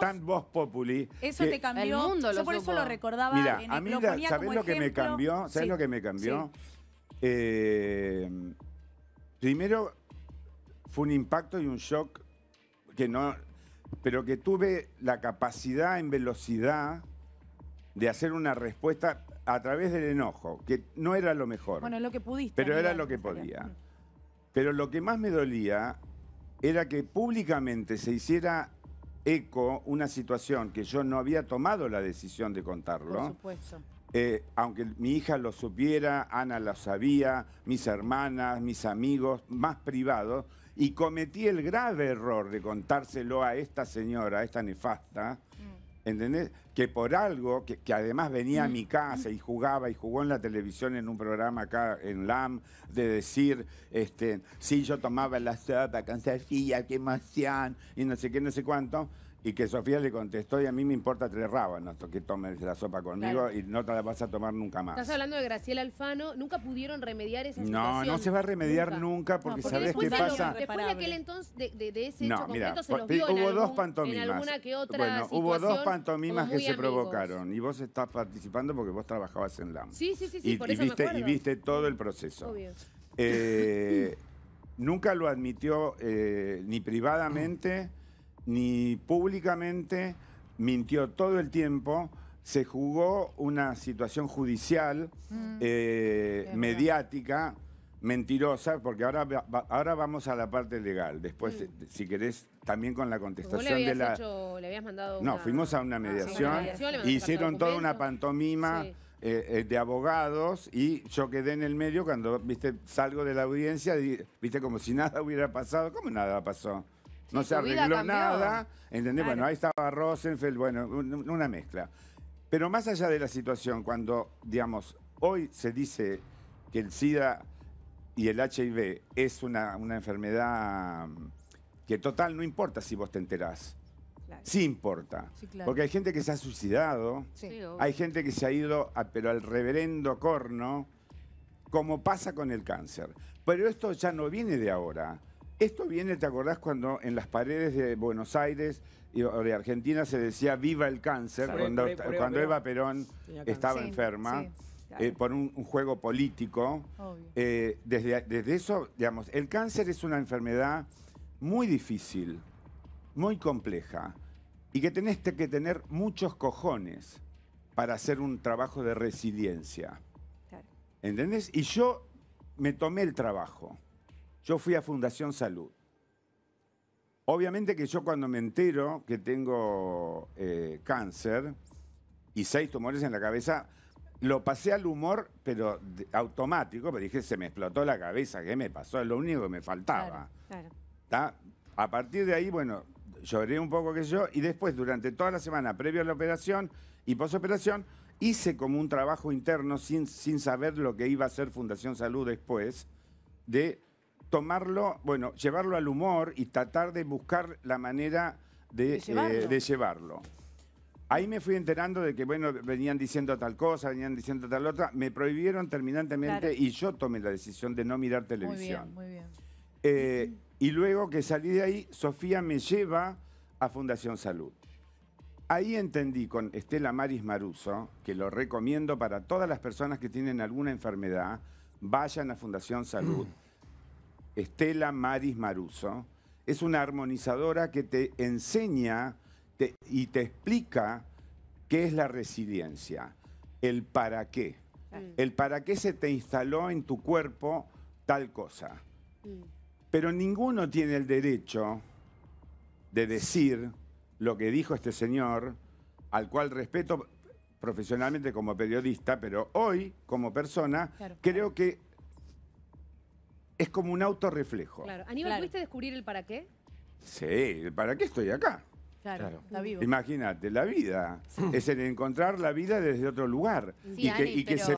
tan vos, populi. Eso te cambió. El mundo Yo por eso lo recordaba. Mira, a mí, lo ¿sabés lo que me cambió? lo que me cambió? primero, fue un impacto y un shock que no. Pero que tuve la capacidad en velocidad de hacer una respuesta a través del enojo, que no era lo mejor. Bueno, lo que pudiste. Pero era lo que podía. Pero lo que más me dolía era que públicamente se hiciera eco una situación que yo no había tomado la decisión de contarlo. Por supuesto. Eh, aunque mi hija lo supiera, Ana lo sabía, mis hermanas, mis amigos más privados, y cometí el grave error de contárselo a esta señora, a esta nefasta, mm. ¿Entendés? Que por algo, que, además venía a mi casa y jugaba y jugó en la televisión en un programa acá en LAM, de decir, este, sí, yo tomaba la sopa con qué que y no sé qué, no sé cuánto. Y que Sofía le contestó, y a mí me importa tres rábanos que tomes la sopa conmigo y no te la vas a tomar nunca más. Estás hablando de Graciela Alfano, nunca pudieron remediar esa situación. No, no se va a remediar nunca, porque, ¿sabés ¿sabes qué pasa? Después de aquel entonces, de, ese hecho se los vio hubo dos pantomimas. que otra bueno, hubo dos pantomimas que se provocaron y vos estás participando porque vos trabajabas en LAM. Sí, sí, sí, sí y, viste, Y viste todo el proceso. Eh, nunca lo admitió eh, ni privadamente ni públicamente, mintió todo el tiempo, se jugó una situación judicial, mm, eh, mediática, mentirosa, porque ahora, ahora vamos a la parte legal. Después, eh, si querés, también con la contestación de la... No, ah, fuimos a una mediación, hicieron toda una pantomima... Eh, de abogados y yo quedé en el medio cuando viste salgo de la audiencia viste como si nada hubiera pasado. ¿Cómo nada pasó? no se arregló nada. ¿Entendés? Bueno, ahí estaba Rosenfeld, bueno, una mezcla. Pero más allá de la situación, cuando, digamos, hoy se dice que el SIDA y el HIV es una, enfermedad mm, que total no importa si vos te enterás. Sí importa. Porque hay gente que se ha suicidado, hay gente que se ha ido, pero al reverendo corno, como pasa con el cáncer. Pero esto ya no viene de ahora. Esto viene, ¿te acordás cuando en las paredes de Buenos Aires y, o de Argentina se decía viva el cáncer? cuando, Eva Perón estaba enferma. por un, juego político. Eh, desde, desde eso, digamos, el cáncer es una enfermedad muy difícil, muy compleja, y que tenés que tener muchos cojones para hacer un trabajo de resiliencia. ¿Entendés? Y yo me tomé el trabajo yo fui a Fundación Salud. Obviamente que yo cuando me entero que tengo eh, cáncer y seis tumores en la cabeza, lo pasé al humor, pero automático, pero dije, se me explotó la cabeza, ¿qué me pasó? Es lo único que me faltaba. A partir de ahí, bueno, lloré un poco que yo, y después, durante toda la semana, previo a la operación y posoperación, hice como un trabajo interno sin, sin saber lo que iba a hacer Fundación Salud después, de tomarlo, bueno, llevarlo al humor y tratar de buscar la manera eh, de, llevarlo. Ahí me fui enterando de que, bueno, venían diciendo tal cosa, venían diciendo tal otra. Me prohibieron terminantemente y yo tomé la decisión de no mirar televisión. Muy bien, muy eh, bien. Y luego que salí de ahí, Sofía me lleva a Fundación Salud. Ahí entendí con Estela Maris Maruso, que lo recomiendo para todas las personas que tienen alguna enfermedad, vayan a Fundación Salud. Estela Maris Maruso, es una armonizadora que te enseña y te explica qué es la resiliencia, el para qué. El para qué se te instaló en tu cuerpo tal cosa. Mm. Pero ninguno tiene el derecho de decir lo que dijo este señor, al cual respeto profesionalmente como periodista, pero hoy, como persona, creo que es como un autorreflejo. Claro. Aníbal, ¿pudiste descubrir el para qué? Sí, ¿para qué estoy acá? Claro, vivo. Imagínate, la vida es el encontrar la vida desde otro lugar y, que,